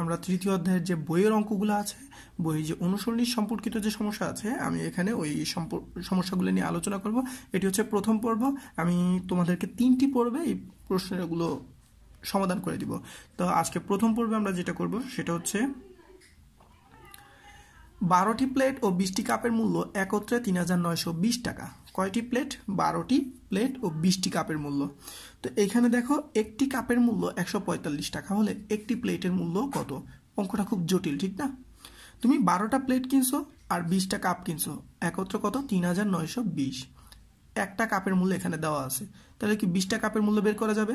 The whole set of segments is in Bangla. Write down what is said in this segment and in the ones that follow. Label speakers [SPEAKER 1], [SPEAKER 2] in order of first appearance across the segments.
[SPEAKER 1] আমরা তৃতীয় অধ্যায়ের যে বইয়ের অঙ্কগুলো আছে বইয়ের যে অনুসরণী সম্পর্কিত যে সমস্যা আছে আমি এখানে ওই সমস্যাগুলো নিয়ে আলোচনা করব এটি হচ্ছে প্রথম পর্ব আমি তোমাদেরকে তিনটি পর্বে এই প্রশ্নগুলো সমাধান করে দিব তো আজকে প্রথম পর্বে আমরা যেটা করব সেটা হচ্ছে বারোটি প্লেট ও বিশটি কাপের মূল্য একত্রে তিন হাজার নয়শো বিশ টাকা কয়টি প্লেট বারোটি প্লেট ও বিশটি কাপের মূল্য তো এখানে দেখো একটি কাপের মূল্য একশো পঁয়তাল্লিশ টাকা হলে একটি প্লেটের মূল্য কত অঙ্কটা খুব জটিল ঠিক না তুমি বারোটা প্লেট কিনছো আর বিশটা কাপ কিনছো একত্র কত তিন হাজার নয়শো বিশ একটা কাপের মূল্য এখানে দেওয়া আছে তাহলে কি বিশটা কাপের মূল্য বের করা যাবে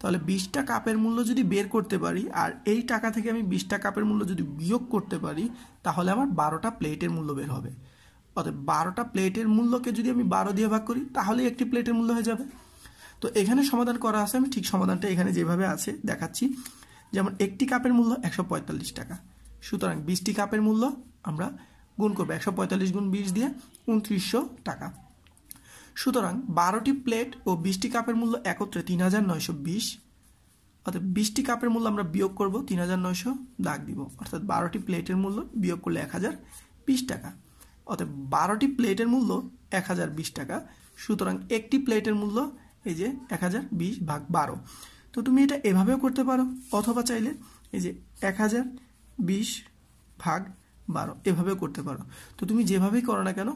[SPEAKER 1] তাহলে বিশটা কাপের মূল্য যদি বের করতে পারি আর এই টাকা থেকে আমি বিশটা কাপের মূল্য যদি বিয়োগ করতে পারি তাহলে আমার বারোটা প্লেটের মূল্য বের হবে অর্থাৎ বারোটা প্লেটের মূল্যকে যদি আমি বারো দিয়ে ভাগ করি তাহলে একটি প্লেটের মূল্য হয়ে যাবে তো এখানে সমাধান করা আছে আমি ঠিক সমাধানটা এখানে যেভাবে আছে দেখাচ্ছি যেমন একটি কাপের মূল্য একশো টাকা সুতরাং বিশটি কাপের মূল্য আমরা গুণ করবো একশো পঁয়তাল্লিশ গুণ বিশ দিয়ে উনত্রিশশো টাকা সুতরাং বারোটি প্লেট ও বিশটি কাপের মূল্য একত্রে তিন হাজার নয়শো বিশ অর্থাৎ বিশটি কাপের মূল্য আমরা বিয়োগ করব তিন হাজার নয়শো দাগ দিব অর্থাৎ বারোটি প্লেটের মূল্য বিয়োগ করলে এক হাজার বিশ টাকা অর্থাৎ বারোটি প্লেটের মূল্য এক হাজার বিশ টাকা সুতরাং একটি প্লেটের মূল্য এই যে এক হাজার বিশ ভাগ বারো তো তুমি এটা এভাবেও করতে পারো অথবা চাইলে এই যে এক হাজার বিশ ভাগ বারো এভাবেও করতে পারো তো তুমি যেভাবেই করো না কেন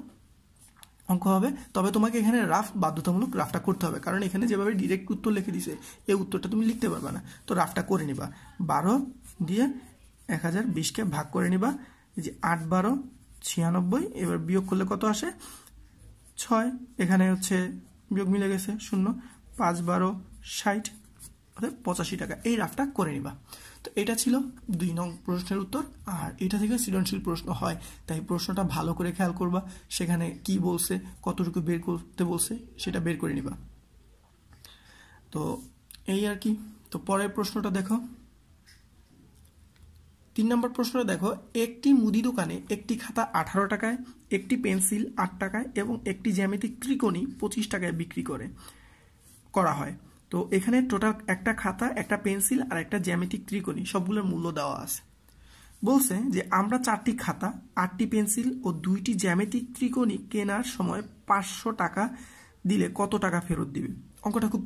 [SPEAKER 1] অঙ্ক হবে তবে তোমাকে এখানে রাফ বাধ্যতামূলক রাফটা করতে হবে কারণ এখানে যেভাবে ডিরেক্ট উত্তর লিখে দিছে এই উত্তরটা তুমি লিখতে পারবে না তো রাফটা করে নিবা বারো দিয়ে এক হাজার বিশকে ভাগ করে নিবা যে আট বারো ছিয়ানব্বই এবার বিয়োগ করলে কত আসে ছয় এখানে হচ্ছে বিয়োগ মিলে গেছে শূন্য পাঁচ বারো ষাট অর্থাৎ পঁচাশি টাকা এই রাফটা করে নিবা তো এটা ছিল দুই নং প্রশ্নের উত্তর আর এটা থেকে সৃজনশীল প্রশ্ন হয় তাই প্রশ্নটা ভালো করে খেয়াল করবা সেখানে কি বলছে কতটুকু বের করতে বলছে সেটা বের করে নিবা তো এই আর কি তো পরের প্রশ্নটা দেখো তিন নম্বর প্রশ্নটা দেখো একটি মুদি দোকানে একটি খাতা আঠারো টাকায় একটি পেন্সিল আট টাকায় এবং একটি জ্যামিতিক ত্রিকোণী পঁচিশ টাকায় বিক্রি করে করা হয় তো এখানে টোটাল একটা খাতা একটা পেন্সিল আর একটা জ্যামিতিক ত্রিকোণি সবগুলোর মূল্য দেওয়া আছে বলছে যে আমরা চারটি খাতা আটটি পেন্সিল ও দুইটি জ্যামিতিক ত্রিকোণী কেনার সময় পাঁচশো টাকা দিলে কত টাকা ফেরত দিবে অঙ্কটা খুব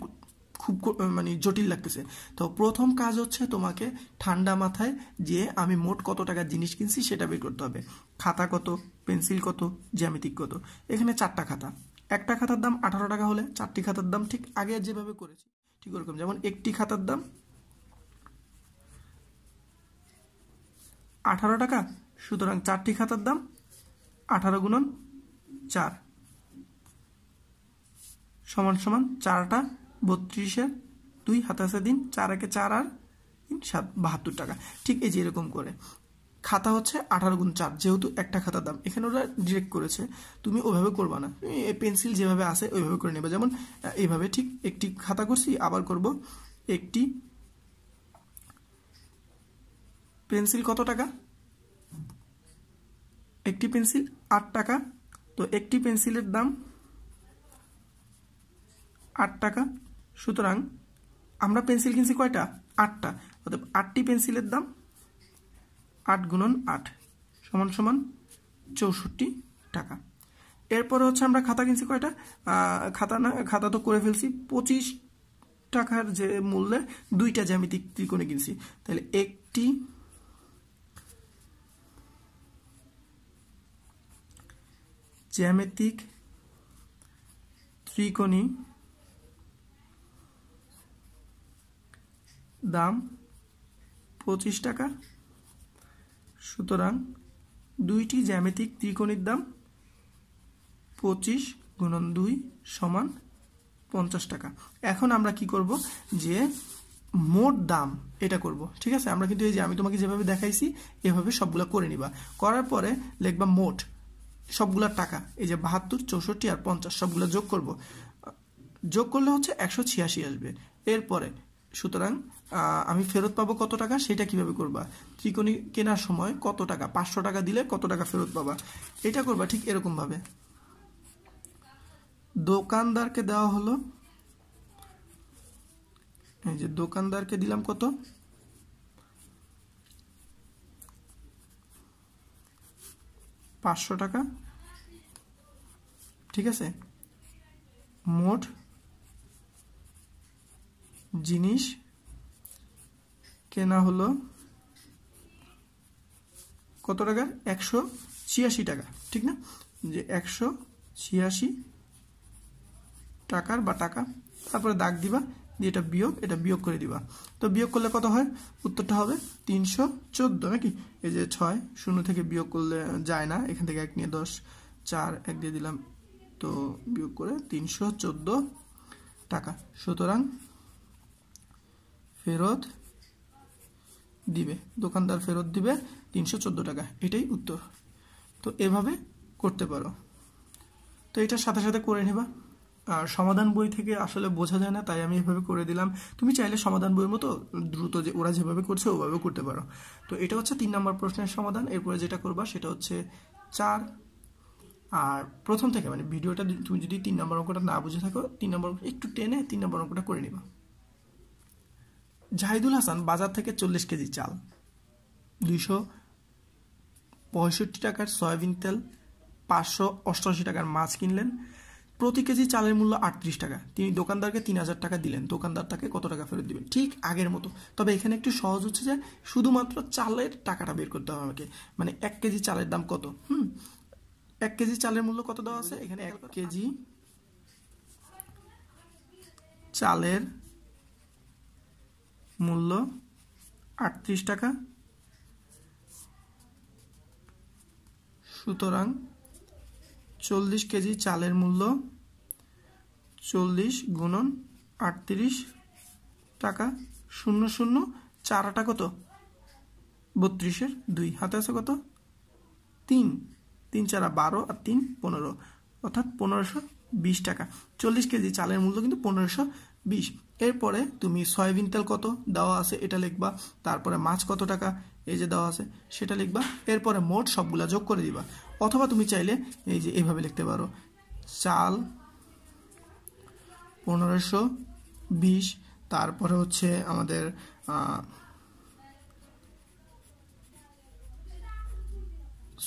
[SPEAKER 1] খুব মানে জটিল লাগতেছে তো প্রথম কাজ হচ্ছে তোমাকে ঠান্ডা মাথায় যে আমি মোট কত টাকার জিনিস কিনছি সেটা বের করতে হবে খাতা কত পেন্সিল কত জ্যামিতিক কত এখানে চারটা খাতা একটা খাতার দাম আঠারো টাকা হলে চারটি খাতার দাম ঠিক আগে যেভাবে করেছি ঠিক ওরকম যেমন একটি খাতার দাম আঠারো টাকা সুতরাং চারটি খাতার দাম আঠারো গুণন চার সমান সমান চারটা বত্রিশে দুই হাতাশে দিন চার একে চার আর সাত বাহাত্তর টাকা ঠিক এই যে এরকম করে খাতা হচ্ছে আঠারো গুণ চার যেহেতু একটা খাতার দাম এখানে ওরা ডিরেক্ট করেছে তুমি ওভাবে করবা না তুমি পেন্সিল যেভাবে আসে ওইভাবে করে নেবে যেমন এইভাবে ঠিক একটি খাতা করছি আবার করব একটি পেন্সিল কত টাকা একটি পেন্সিল আট টাকা তো একটি পেন্সিলের দাম আট টাকা সুতরাং আমরা পেন্সিল কিনছি কয়টা আটটা অর্থাৎ আটটি পেন্সিলের দাম আট গুণন আট সমান সমান চৌষট্টি টাকা এরপরে হচ্ছে আমরা খাতা কিনছি কয়টা খাতা না খাতা তো করে ফেলছি পঁচিশ টাকার যে মূল্যে দুইটা জ্যামিতিক ত্রিকোণে কিনছি তাহলে একটি জ্যামিতিক ত্রিকোণী দাম পঁচিশ টাকা সুতরাং দুইটি জ্যামিতিক ত্রিকোণের দাম পঁচিশ গুণন দুই সমান পঞ্চাশ টাকা এখন আমরা কি করব যে মোট দাম এটা করব ঠিক আছে আমরা কিন্তু এই যে আমি তোমাকে যেভাবে দেখাইছি এভাবে সবগুলো করে নিবা করার পরে লিখবা মোট সবগুলা টাকা এই যে বাহাত্তর চৌষট্টি আর পঞ্চাশ সবগুলো যোগ করব যোগ করলে হচ্ছে একশো ছিয়াশি আসবে এরপরে সুতরাং আমি ফেরত পাবো কত টাকা সেটা কিভাবে করবা ত্রিকোণী কেনার সময় কত টাকা পাঁচশো টাকা দিলে কত টাকা ফেরত পাবা এটা করবা ঠিক এরকমভাবে দোকানদারকে দেওয়া হলো এই যে দোকানদারকে দিলাম কত পাঁচশো টাকা ঠিক আছে মোট জিনিস কেনা হলো কত টাকা একশো ছিয়াশি টাকা ঠিক না যে একশো ছিয়াশি টাকার বা টাকা তারপরে দাগ দিবা দিয়ে এটা বিয়োগ এটা বিয়োগ করে দিবা তো বিয়োগ করলে কত হয় উত্তরটা হবে তিনশো চোদ্দো নাকি এই যে ছয় শূন্য থেকে বিয়োগ করলে যায় না এখান থেকে এক নিয়ে দশ চার এক দিয়ে দিলাম তো বিয়োগ করে তিনশো চোদ্দো টাকা সুতরাং ফেরত দিবে দোকানদার ফেরত দিবে তিনশো টাকা এটাই উত্তর তো এভাবে করতে পারো তো এটার সাথে সাথে করে নেবা আর সমাধান বই থেকে আসলে বোঝা যায় না তাই আমি এভাবে করে দিলাম তুমি চাইলে সমাধান বইয়ের মতো দ্রুত যে ওরা যেভাবে করছে ওভাবে করতে পারো তো এটা হচ্ছে তিন নম্বর প্রশ্নের সমাধান এরপরে যেটা করবা সেটা হচ্ছে চার আর প্রথম থেকে মানে ভিডিওটা তুমি যদি তিন নম্বর অঙ্কটা না বুঝে থাকো তিন নম্বর একটু টেনে তিন নম্বর অঙ্কটা করে নিবা জাহিদুল হাসান বাজার থেকে চল্লিশ কেজি চাল দুইশো পঁয়ষট্টি টাকার সয়াবিন তেল পাঁচশো অষ্টআশি টাকার মাছ কিনলেন প্রতি কেজি চালের মূল্য আটত্রিশ টাকা তিনি দোকানদারকে তিন হাজার টাকা দিলেন দোকানদার তাকে কত টাকা ফেরত দিবেন ঠিক আগের মতো তবে এখানে একটু সহজ হচ্ছে যে শুধুমাত্র চালের টাকাটা বের করতে হবে আমাকে মানে এক কেজি চালের দাম কত হুম এক কেজি চালের মূল্য কত দেওয়া আছে এখানে এক কেজি চালের মূল্য আটত্রিশ টাকা সুতরাং চল্লিশ কেজি চালের মূল্য চল্লিশ গুণন আটত্রিশ টাকা শূন্য শূন্য চারাটা কত বত্রিশের দুই হাতে আছে কত তিন তিন চারা বারো আর তিন পনেরো অর্থাৎ পনেরোশো বিশ টাকা চল্লিশ কেজি চালের মূল্য কিন্তু পনেরোশো বিশ এরপরে তুমি সয়াবিন তেল কত দেওয়া আছে এটা লিখবা তারপরে মাছ কত টাকা এই যে দেওয়া আছে সেটা লিখবা এরপরে মোট সবগুলা যোগ করে দিবা অথবা তুমি চাইলে এই যে এইভাবে লিখতে পারো চাল পনেরোশো বিশ তারপরে হচ্ছে আমাদের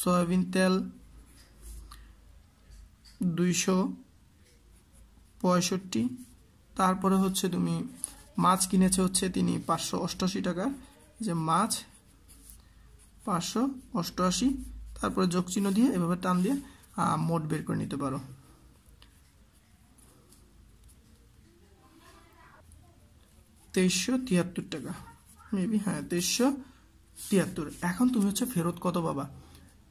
[SPEAKER 1] সয়াবিন তেল দুইশো পঁয়ষট্টি তারপরে হচ্ছে তুমি মাছ কিনেছে হচ্ছে তিনি পাঁচশো অষ্টআশি টাকা যে মাছ পাঁচশো অষ্টআশি তারপরে যোগচিহ্ন দিয়ে এভাবে টান দিয়ে মোট বের করে নিতে পারো তেইশশো তিয়াত্তর টাকা মেবি হ্যাঁ তেইশশো তিয়াত্তর এখন তুমি হচ্ছে ফেরত কত বাবা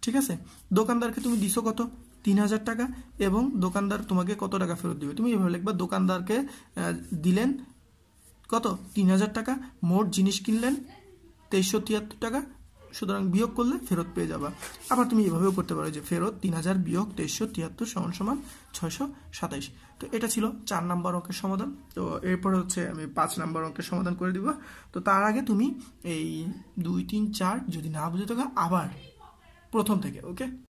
[SPEAKER 1] ঠিক আছে দোকানদারকে তুমি দিছো কত তিন হাজার টাকা এবং দোকানদার তোমাকে কত টাকা ফেরত দেবে তুমি এভাবে লিখবা দোকানদারকে দিলেন কত তিন হাজার টাকা মোট জিনিস কিনলেন তেইশশো তিয়াত্তর টাকা সুতরাং বিয়োগ করলে ফেরত পেয়ে যাবা আবার তুমি এভাবেও করতে পারো যে ফেরত তিন হাজার বিয়োগ তেইশশো তিয়াত্তর সমান সমান ছয়শো সাতাইশ তো এটা ছিল চার নাম্বার অঙ্কের সমাধান তো এরপরে হচ্ছে আমি পাঁচ নাম্বার অঙ্কের সমাধান করে দিব তো তার আগে তুমি এই দুই তিন চার যদি না বুঝে থাকো আবার প্রথম থেকে ওকে